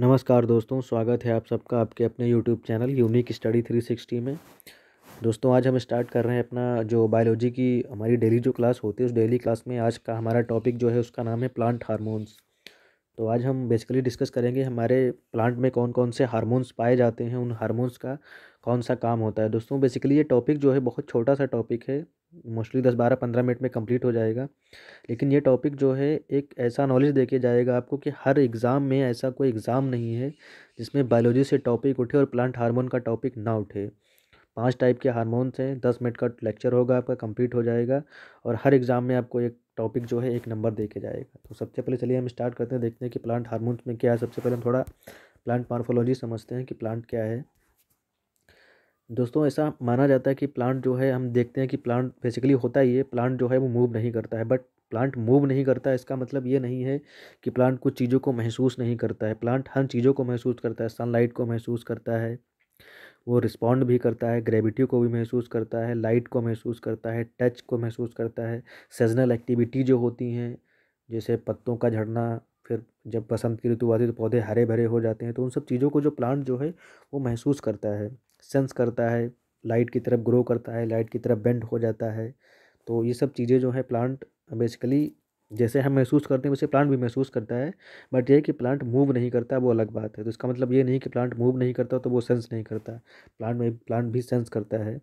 नमस्कार दोस्तों स्वागत है आप सबका आपके अपने YouTube channel unique study three sixty में दोस्तों आज हम स्टार्ट कर रहे हैं अपना जो बायोलॉजी की हमारी डेली जो क्लास होती है उस डेली क्लास में आज का हमारा टॉपिक जो है उसका नाम है प्लांट हारमोन्स तो आज हम बेसिकली डिस्कस करेंगे हमारे प्लांट में कौन कौन से हारमोन्स पाए जाते हैं उन हारमोन्स का कौन सा काम होता है दोस्तों बेसिकली ये टॉपिक जो है बहुत छोटा सा टॉपिक है मोस्टली दस बारह पंद्रह मिनट में कंप्लीट हो जाएगा लेकिन ये टॉपिक जो है एक ऐसा नॉलेज देके जाएगा आपको कि हर एग्ज़ाम में ऐसा कोई एग्ज़ाम नहीं है जिसमें बायोलॉजी से टॉपिक उठे और प्लांट हार्मोन का टॉपिक ना उठे पांच टाइप के हारमोन्स हैं दस मिनट का लेक्चर होगा आपका कंप्लीट हो जाएगा और हर एग्ज़ाम में आपको एक टॉपिक जो है एक नंबर दे जाएगा तो सबसे पहले चलिए हम स्टार्ट करते हैं देखते हैं कि प्लांट हारमोन्स में क्या है सबसे पहले हम थोड़ा प्लांट मार्फोलॉजी समझते हैं कि प्लांट क्या है दोस्तों ऐसा माना जाता है कि प्लांट जो है हम देखते हैं कि प्लांट बेसिकली होता ही है प्लांट जो है वो मूव नहीं करता है बट प्लांट मूव नहीं करता है इसका मतलब ये नहीं है कि प्लांट कुछ चीज़ों को महसूस नहीं करता है प्लांट हर चीज़ों को महसूस करता है सनलाइट को महसूस करता है वो रिस्पॉन्ड भी करता है ग्रेविटी को भी महसूस करता है लाइट को महसूस करता है टच को महसूस करता है सीजनल एक्टिविटी जो होती हैं जैसे पत्तों का झड़ना फिर जब बसंत की ऋतु आती है तो पौधे हरे भरे हो जाते हैं तो उन सब चीज़ों को जो प्लांट जो है वो महसूस करता है सेंस करता है लाइट की तरफ ग्रो करता है लाइट की तरफ बेंड हो जाता है तो ये सब चीज़ें जो है प्लांट बेसिकली जैसे हम महसूस करते हैं वैसे प्लांट भी महसूस करता है बट ये कि प्लांट मूव नहीं करता वो अलग बात है तो इसका मतलब ये नहीं कि प्लांट मूव नहीं करता तो वो सेंस नहीं करता प्लांट में प्लांट भी सेंस करता है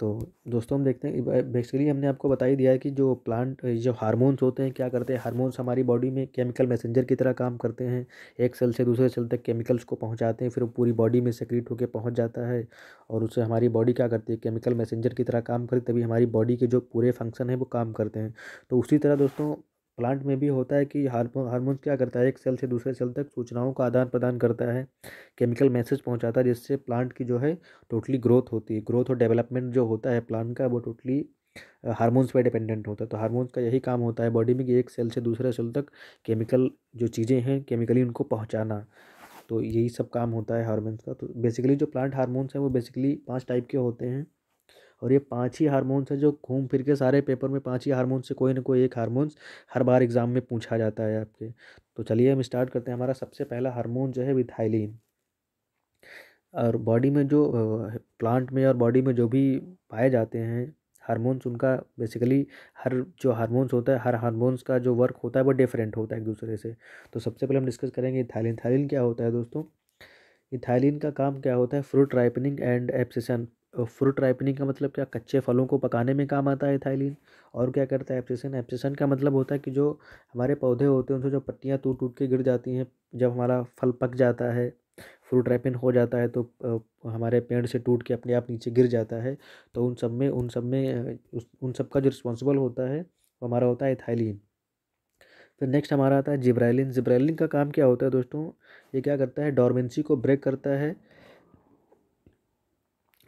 तो दोस्तों हम देखते हैं बेसिकली हमने आपको बता ही दिया है कि जो प्लांट जो हार्मोन्स होते हैं क्या करते हैं हार्मोन्स हमारी बॉडी में केमिकल मैसेंजर की तरह काम करते हैं एक सेल से दूसरे सेल तक केमिकल्स को पहुंचाते हैं फिर वो पूरी बॉडी में सेक्रेट होकर पहुंच जाता है और उससे हमारी बॉडी क्या करती है केमिकल मैसेंजर की तरह काम करती तभी हमारी बॉडी के जो पूरे फंक्शन है वो काम करते हैं तो उसी तरह दोस्तों प्लांट में भी होता है कि हार्मोन हार्मोन क्या करता है एक सेल से दूसरे सेल तक सूचनाओं का आदान प्रदान करता है केमिकल मैसेज पहुंचाता है जिससे प्लांट की जो है टोटली ग्रोथ होती है ग्रोथ और डेवलपमेंट जो होता है प्लांट का वो टोटली हार्मोन्स पर डिपेंडेंट होता है तो हार्मोन्स का यही काम होता है बॉडी में कि एक सेल से दूसरे सेल तक केमिकल जो चीज़ें हैं केमिकली उनको पहुँचाना तो यही सब काम होता है हारमोन्स का तो बेसिकली जो प्लांट हारमोन्स हैं वो बेसिकली पाँच टाइप के होते हैं और ये पाँच ही हारमोन्स हैं जो घूम फिर के सारे पेपर में पाँच ही हारमोन्स से कोई ना कोई एक हारमोन्स हर बार एग्ज़ाम में पूछा जाता है आपके तो चलिए हम स्टार्ट करते हैं हमारा सबसे पहला हारमोन जो है विथाइलिन और बॉडी में जो प्लांट में और बॉडी में जो भी पाए जाते हैं हारमोन्स उनका बेसिकली हर जो हारमोन्स होता है हर हारमोन्स का जो वर्क होता है वो डिफरेंट होता है एक दूसरे से तो सबसे पहले हम डिस्कस करेंगे थाइलिन थाइलिन क्या होता है दोस्तों इथाइलिन का काम क्या होता है fruit ripening and abscission fruit ripening का मतलब क्या कच्चे फलों को पकाने में काम आता है इथाइलिन और क्या करता है एप्सेशन एप्सिसन का मतलब होता है कि जो हमारे पौधे होते हैं उनसे जो पत्तियाँ टूट टूट के गिर जाती हैं जब हमारा फल पक जाता है फ्रूट राइपिन हो जाता है तो हमारे पेड़ से टूट के अपने आप नीचे गिर जाता है तो उन सब में उन सब में उन सब का जो रिस्पॉन्सिबल होता है वो हमारा होता है इथाइलिन फिर तो नेक्स्ट हमारा आता है जिब्राइलिन जिब्राइलिन का काम क्या होता है दोस्तों ये क्या करता है डॉर्मेंसी को ब्रेक करता है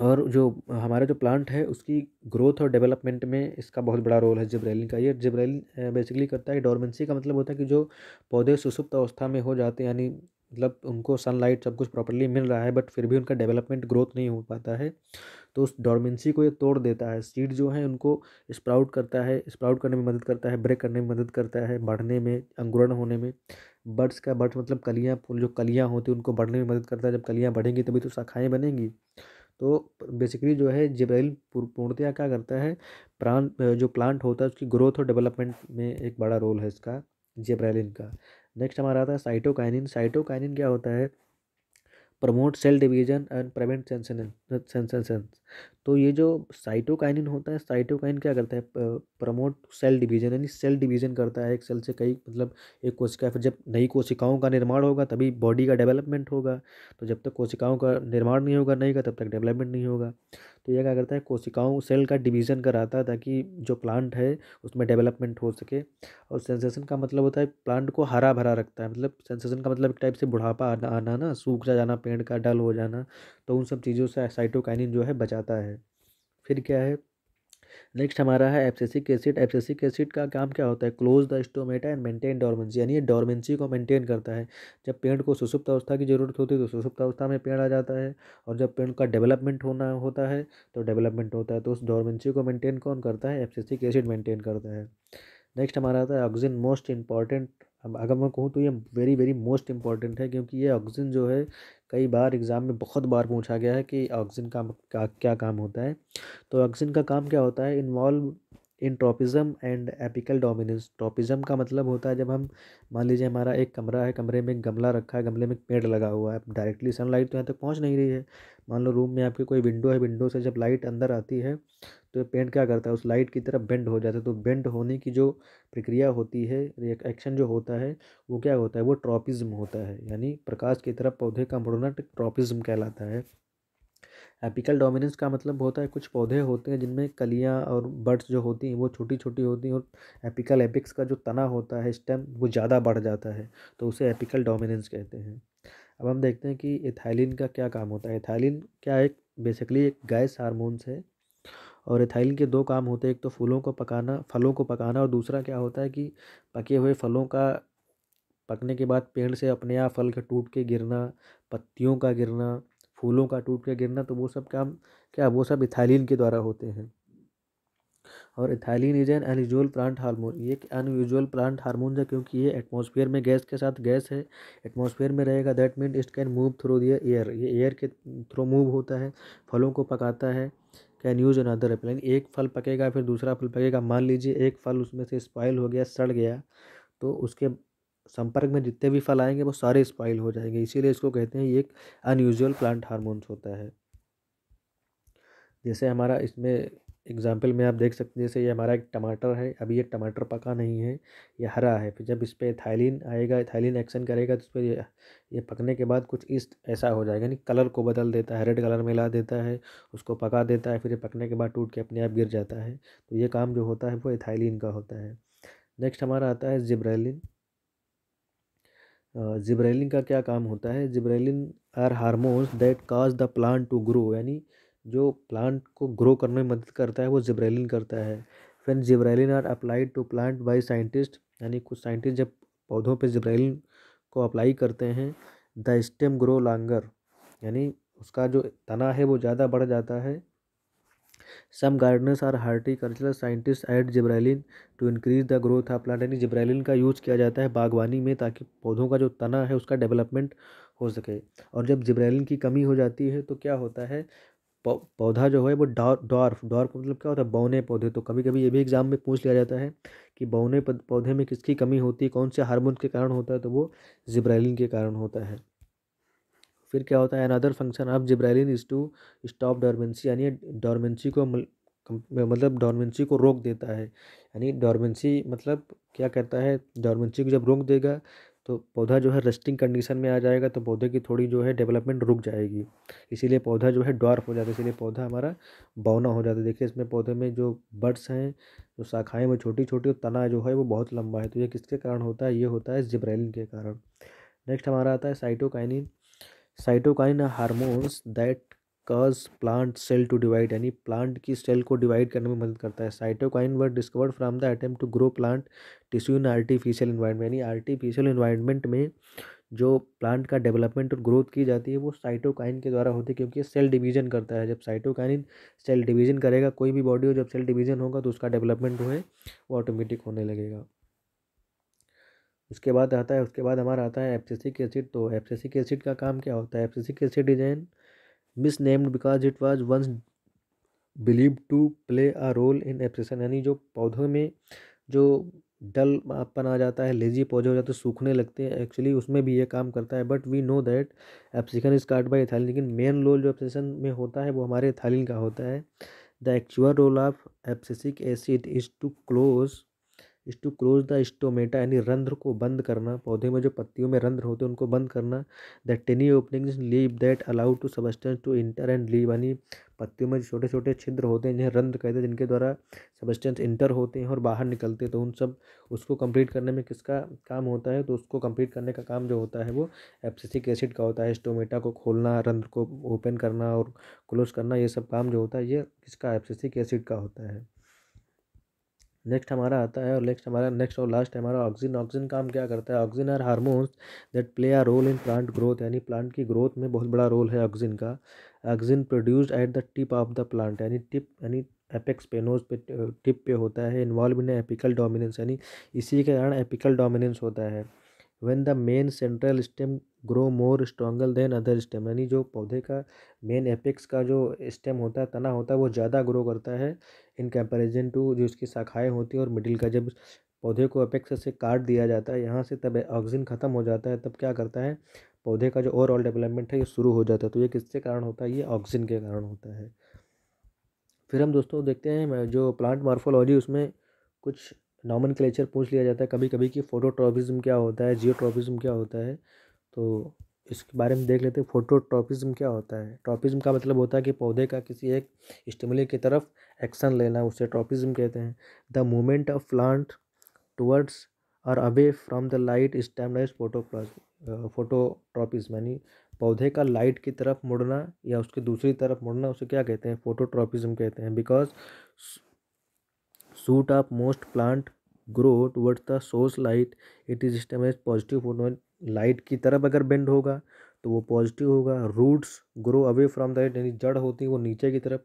और जो हमारा जो प्लांट है उसकी ग्रोथ और डेवलपमेंट में इसका बहुत बड़ा रोल है जिब्रेलिन का ये जिब्रेलिन बेसिकली करता है डॉर्मेंसी का मतलब होता है कि जो पौधे सुसुप्त अवस्था में हो जाते हैं यानी मतलब उनको सनलाइट सब कुछ प्रॉपरली मिल रहा है बट फिर भी उनका डेवलपमेंट ग्रोथ नहीं हो पाता है तो उस डॉर्मेंसी को ये तोड़ देता है सीड जो है उनको स्प्राउट करता है स्प्राउट करने में मदद करता है ब्रेक करने में मदद करता है बढ़ने में अंकुरण होने में बर्ड्स का बर्ड्स मतलब कलियाँ फूल जो कलियाँ होती हैं उनको बढ़ने में मदद करता है जब कलियाँ बढ़ेंगी तभी तो शाखाएँ बनेंगी तो बेसिकली जो है जिब्राइल पूर्णतया क्या करता है प्राण जो प्लांट होता है उसकी ग्रोथ और डेवलपमेंट में एक बड़ा रोल है इसका जेब्रेलिन का नेक्स्ट हमारा आता है साइटोकाइनिन साइटोकाइनिन क्या होता है promote cell division and prevent senescence तो ये जो साइटोकाइनिन होता है साइटोकाइन क्या करता है प्रमोट सेल डिवीजन यानी सेल डिवीजन करता है एक सेल से कई मतलब एक कोशिका फिर जब नई कोशिकाओं का निर्माण होगा तभी बॉडी का डेवलपमेंट होगा तो जब तक कोशिकाओं का निर्माण नहीं होगा नहीं का तब तक डेवलपमेंट नहीं होगा तो यह क्या करता है कोशिकाओं सेल का डिवीज़न कराता है ताकि जो प्लांट है उसमें डेवलपमेंट हो सके और सेंसेशन का मतलब होता है प्लांट को हरा भरा रखता है मतलब सेंसेशन का मतलब एक टाइप से बुढ़ापा आना आना ना सूख जाना पेड़ का डल हो जाना तो उन सब चीज़ों से साइटोकाइनिन जो है बचाता है फिर क्या है नेक्स्ट हमारा है एप्सिक एसिड एप्सिक एसिड का काम क्या होता है close the stomata and maintain dormancy यानी ये डॉर्मेंसी को मेंटेन करता है जब पेड़ को सुसुप्त अवस्था की ज़रूरत होती है तो सुसुप्त अवस्था में पेड़ आ जाता है और जब पेड़ का डेवलपमेंट होना होता है तो डेवलपमेंट होता है तो उस डॉर्मेंसी को मेंटेन कौन करता है एप्सिक एसिड मेंटेन करता है नेक्स्ट हमारा आता है ऑक्सीजन मोस्ट इंपॉर्टेंट अब अगर मैं कहूँ तो ये वेरी वेरी मोस्ट इम्पॉर्टेंट है क्योंकि ये ऑक्सीजन जो है कई बार एग्ज़ाम में बहुत बार पूछा गया है कि ऑक्सीजन का, का क्या काम होता है तो ऑक्सीजन का काम क्या होता है involve in tropism and apical dominance tropism का मतलब होता है जब हम मान लीजिए हमारा एक कमरा है कमरे में गमला रखा है गमले में पेड़ लगा हुआ है डायरेक्टली सनलाइट तो यहाँ तक पहुँच नहीं रही है मान लो रूम में आपकी कोई विंडो है विंडो से जब लाइट अंदर आती है तो पेड़ क्या करता है उस लाइट की तरफ बेंड हो जाता है तो बेंड होने की जो प्रक्रिया होती है एक्शन जो होता है वो क्या होता है वो ट्रॉपिज़म होता है यानी प्रकाश की तरफ पौधे का मुड़ना ट्रॉपिज़म कहलाता है एपिकल डोमिनेंस का मतलब होता है कुछ पौधे होते हैं जिनमें कलियाँ और बर्ड्स जो होती हैं वो छोटी छोटी होती हैं और एपिकल एपिक्स का जो तना होता है स्टेम वो ज़्यादा बढ़ जाता है तो उसे एपिकल डोमिनेंस कहते हैं अब हम देखते हैं कि एथाइलिन का क्या काम होता है एथाइलिन क्या एक बेसिकली एक गैस हारमोन्स है और एथाइलिन के दो काम होते हैं एक तो फूलों को पकाना फलों को पकाना और दूसरा क्या होता है कि पके हुए फलों का पकने के बाद पेड़ से अपने आप फल के टूट के गिरना पत्तियों का गिरना फूलों का टूट के गिरना तो वो सब काम क्या वो सब इथाइलिन के द्वारा होते हैं और ethylene is an unusual plant hormone ये अनयूजल प्लांट हार्मोन है क्योंकि ये एटमॉस्फेयर में गैस के साथ गैस है एटमॉस्फेयर में रहेगा that mean it can move through the air ये एयर के थ्रू मूव होता है फलों को पकाता है कैन यूज अदर एप्लाइन एक फल पकेगा फिर दूसरा फल पकेगा मान लीजिए एक फल उसमें से स्पाइल हो गया सड़ गया तो उसके संपर्क में जितने भी फल आएंगे वो सारे स्पॉइल हो जाएंगे इसीलिए इसको कहते हैं ये एक अनयूजल प्लांट हारमोन्स होता है जैसे हमारा इसमें एग्जाम्पल में आप देख सकते हैं जैसे ये हमारा एक टमाटर है अभी ये टमाटर पका नहीं है ये हरा है फिर जब इस पर थाइलिन आएगा थाइलिन एक्शन करेगा तो उस पर ये ये पकने के बाद कुछ इस ऐसा हो जाएगा यानी कलर को बदल देता है रेड कलर में ला देता है उसको पका देता है फिर ये पकने के बाद टूट के अपने आप गिर जाता है तो ये काम जो होता है वो एथाइलिन का होता है नेक्स्ट हमारा आता है जिब्रैलिन जिब्रेलिन का क्या काम होता है gibberellin are hormones that cause the plant to grow यानी जो प्लांट को ग्रो करने में मदद करता है वो जिब्रेलिन करता है फिर gibberellin are applied to plant by scientist यानी कुछ साइंटिस्ट जब पौधों पे जिब्रेलिन को अप्लाई करते हैं द स्टेम ग्रो लॉन्गर यानी उसका जो तना है वो ज़्यादा बढ़ जाता है Some gardeners are horticultural scientists add gibberellin to increase the growth of plant यानी जिबरेलिन का यूज़ किया जाता है बागवानी में ताकि पौधों का जो तना है उसका डेवलपमेंट हो सके और जब जिबरेलिन की कमी हो जाती है तो क्या होता है पौधा जो है वो डॉर्फ डॉर्फ मतलब क्या होता है बौने पौधे तो कभी कभी ये भी एग्जाम में पूछ लिया जाता है कि बौने पौधे में किसकी कमी होती है कौन से हारमोन के कारण होता है तो वो जिब्रैलिन के कारण होता है फिर क्या होता है another function of gibberellin is to stop dormancy यानी डॉर्मेंसी को मतलब डॉर्मेंसी को रोक देता है यानी डॉर्मेंसी मतलब क्या करता है डॉर्मेंसी को जब रोक देगा तो पौधा जो है रेस्टिंग कंडीशन में आ जाएगा तो पौधे की थोड़ी जो है डेवलपमेंट रुक जाएगी इसीलिए पौधा जो है डॉर्फ हो जाता है इसीलिए पौधा हमारा बौना हो जाता है देखिए इसमें पौधे में जो बर्ड्स हैं जो शाखाएँ वो छोटी छोटी और तना जो है वो बहुत लंबा है तो ये किसके कारण होता है ये होता है जिब्रैलिन के कारण नेक्स्ट हमारा आता है cytokinin cytokine hormones that cause plant cell to divide यानी प्लांट की सेल को डिवाइड करने में मदद करता है cytokine were discovered from the attempt to grow plant tissue in artificial environment यानी आर्टिफिशियल इन्वायरमेंट में जो प्लांट का डेवलपमेंट और ग्रोथ की जाती है वो साइटोकाइन के द्वारा होती है क्योंकि सेल डिवीजन करता है जब साइटोकाइन सेल डिवीजन करेगा कोई भी बॉडी हो जब सेल डिवीजन होगा तो उसका डेवलपमेंट जो है वो ऑटोमेटिक होने लगेगा उसके बाद आता है उसके बाद हमारा आता है एब्सेसिक एसिड तो एब्सेसिक एसिड का काम क्या होता है abscisic acid is an misnamed because it was once believe to play a role in abscission यानी जो पौधों में जो डल अपन आ जाता है लेजी पौधे हो जाते हैं सूखने लगते हैं एक्चुअली उसमें भी ये काम करता है but we know that abscission is caused by ethylene लेकिन मेन रोल जो एप्सन में होता है वो हमारे इथाइलिन का होता है the actual role of abscisic acid is to close is to close the stomata यानी रंध्र को बंद करना पौधे में जो पत्तियों में रंध्र होते हैं उनको बंद करना the tiny opening leave that allow to substance to enter and leave यानी पत्तियों में छोटे छोटे छिद्र होते हैं जिन्हें रंध्र कहते हैं जिनके द्वारा सबस्टेंस इंटर होते हैं और बाहर निकलते हैं तो उन सब उसको कंप्लीट करने में किसका काम होता है तो उसको कंप्लीट करने का काम जो होता है वो एप्सिसिक एसिड का होता है स्टोमेटा को खोलना रंध्र को ओपन करना और क्लोज करना ये सब काम जो होता है ये किसका एप्सिसिक एसिड का होता है नेक्स्ट हमारा आता है और नेक्स्ट हमारा नेक्स्ट और लास्ट हमारा ऑक्सीजन ऑक्सीजन काम क्या करता है auxin are hormones that play a role in plant growth यानी प्लांट की ग्रोथ में बहुत बड़ा रोल है ऑक्सीजन का auxin produced at the tip of the plant यानी टिप यानी एपेक्स पेनोज पे टिप पे होता है इन्वॉल्व इन एपिकल डोमिनेंस यानी इसी के कारण एपिकल डोमिनेंस होता है when the main central stem grow more strongly than other stem यानी जो पौधे का मेन एपिक्स का जो स्टेम होता है तना होता है वो ज़्यादा ग्रो करता है इन कंपेरिजन टू जो इसकी शाखाएँ होती हैं और मिडिल का जब पौधे को अपेक्स से काट दिया जाता है यहाँ से तब ऑक्सीजन ख़त्म हो जाता है तब क्या करता है पौधे का जो ओवरऑल डेवलपमेंट है ये शुरू हो जाता है तो ये किसके कारण होता है ये ऑक्सीजन के कारण होता है फिर हम दोस्तों देखते हैं जो प्लांट मार्फोलॉजी उसमें कुछ नॉमन क्लेचर पूछ लिया जाता है कभी कभी कि फोटोट्रॉपिज्म क्या होता है जियोट्रॉपिज्म क्या होता है तो इसके बारे में देख लेते हैं फोटोट्रॉपिज्म क्या होता है ट्रॉपिज्म का मतलब होता है कि पौधे का किसी एक स्टिमुली की तरफ एक्शन लेना उसे ट्रॉपिज्म कहते हैं the movement of plant towards और away from the light stimulus photo phototropism यानी पौधे का लाइट की तरफ मुड़ना या उसके दूसरी तरफ मुड़ना उसे क्या कहते हैं फोटोट्रॉपिज्म कहते हैं because shoot of most plant grow towards the source light it is stimulus positive photo light की तरफ अगर बेंड होगा तो वो पॉजिटिव होगा roots grow away from that यानी जड़ होती है वो नीचे की तरफ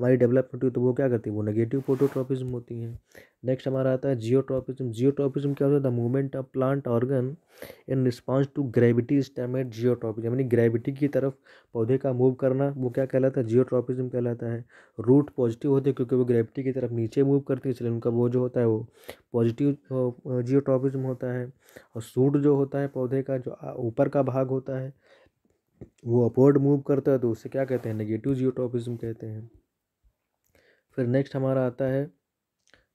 हमारी डेवलपमेंट हुई तो वो क्या करती है वो नेगेटिव फोटोट्रॉपिज्म होती है नेक्स्ट हमारा आता है जियोट्रॉपिज्म जियोट्रॉपिज्म क्या होता है the movement of plant organ in response to gravity stimulus geotropism यानी ग्रेविटी की तरफ पौधे का मूव करना वो क्या कहलाता है जियोट्रॉपिज्म कहलाता है रूट पॉजिटिव होते हैं क्योंकि वो ग्रेविटी की तरफ नीचे मूव करती हैं इसलिए उनका वो जो होता है वो पॉजिटिव जियोट्रॉपिज्म होता है और सूट जो होता है पौधे का जो ऊपर का भाग होता है वो अपवर्ड मूव करता है तो उसे क्या कहते हैं नेगेटिव जियोट्रॉपिज्म कहते हैं फिर नेक्स्ट हमारा आता है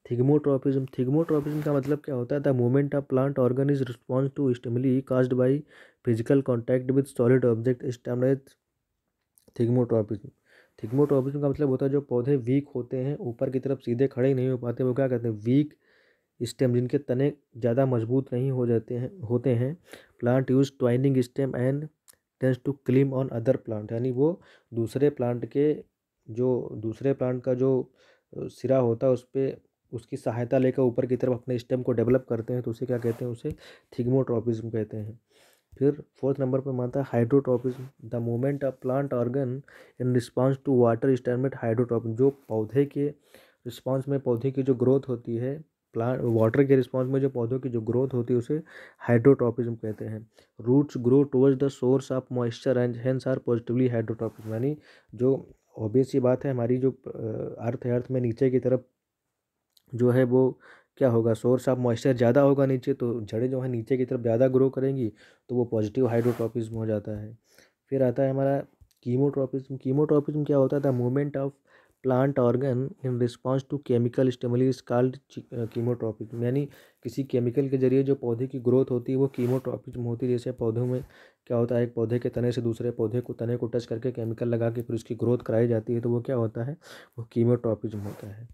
थिगमोट्रॉपिज्म थिगमोट्रॉपिज्म का मतलब क्या होता है the movement of plant organ is response to stimuli caused by physical contact with solid object stimulus thigmotropism thigmotropism का मतलब होता है जो पौधे वीक होते हैं ऊपर की तरफ सीधे खड़े ही नहीं हो पाते वो क्या कहते हैं वीक स्टेम जिनके तने ज़्यादा मजबूत नहीं हो जाते हैं होते हैं plant use twining stem and tends to climb on other plant यानी वो दूसरे प्लांट के जो दूसरे प्लांट का जो सिरा होता है उस पर उसकी सहायता लेकर ऊपर की तरफ अपने स्टेम को डेवलप करते हैं तो उसे क्या कहते हैं उसे थिग्मोट्रॉपिज्म कहते हैं फिर फोर्थ नंबर पर मानता है hydrotropism the moment of plant organ in response to water stimulus hydrotropism जो पौधे के रिस्पॉन्स में पौधे की जो ग्रोथ होती है प्लांट वाटर के रिस्पॉन्स में जो पौधों की जो ग्रोथ होती है उसे हाइड्रोट्रॉपिज्म कहते हैं roots grow towards the source of moisture and hence are positively hydrotropism यानी जो ऑब्वियस ही बात है हमारी जो अर्थ है अर्थ में नीचे की तरफ जो है वो क्या होगा सोर्स ऑफ मॉइस्चर ज़्यादा होगा नीचे तो जड़ें जो है नीचे की तरफ ज़्यादा ग्रो करेंगी तो वो पॉजिटिव हाइड्रोट्रॉपिज्म हो जाता है फिर आता है हमारा कीमोट्रॉपिज्म कीमोट्रॉपिज्म क्या होता है the movement of plant organ in response to chemical stimuli is called chemotropic यानी किसी केमिकल के जरिए जो पौधे की ग्रोथ होती है वो कीमोट्रॉपिक होती है जैसे पौधों में क्या होता है एक पौधे के तने से दूसरे पौधे को तने को टच करके केमिकल लगा के फिर उसकी ग्रोथ कराई जाती है तो वो क्या होता है वो कीमोट्रॉपिज्म होता है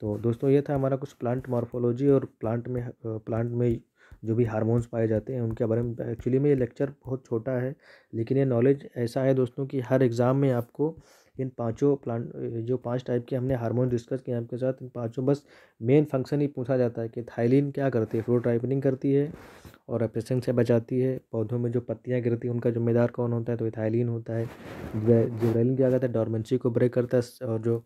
तो दोस्तों ये था हमारा कुछ प्लांट मॉर्फोलॉजी और प्लांट में प्लांट में जो भी हार्मोन्स पाए जाते हैं उनके बारे में एक्चुअली में ये लेक्चर बहुत छोटा है लेकिन ये नॉलेज ऐसा है दोस्तों कि हर एग्ज़ाम में आपको इन पांचों प्लांट जो पांच टाइप के हमने हार्मोन डिस्कस किए आपके साथ इन पांचों बस मेन फंक्शन ही पूछा जाता है कि थाइलिन क्या करती है फ्रूट राइपनिंग करती है और रेप्रेशन से बचाती है पौधों में जो पत्तियाँ गिरती हैं उनका जिम्मेदार कौन होता है तो थाइलिन होता है जिब्रेलिन क्या करता है डॉर्मेंसी को ब्रेक करता है और जो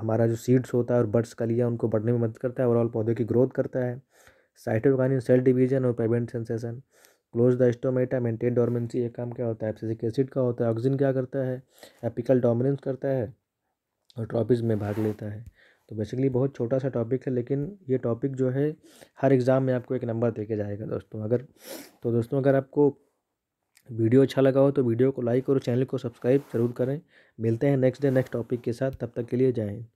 हमारा जो सीड्स होता है और बर्ड्स कलियाँ उनको बढ़ने में मदद करता है ओवरऑल पौधे की ग्रोथ करता है साइटोकाइन सेल डिवीजन और prevent senescence close the stomata maintain dormancy ये काम क्या होता है एप्सिक एसिड का होता है ऑक्सीजन क्या करता है एपिकल डोमिनेंस करता है और ट्रॉपिज में भाग लेता है तो बेसिकली बहुत छोटा सा टॉपिक है लेकिन ये टॉपिक जो है हर एग्ज़ाम में आपको एक नंबर दे के जाएगा दोस्तों अगर तो दोस्तों अगर आपको वीडियो अच्छा लगा हो तो वीडियो को लाइक और चैनल को सब्सक्राइब जरूर करें मिलते हैं नेक्स्ट डे नेक्स्ट टॉपिक के साथ तब तक के लिए जाएँ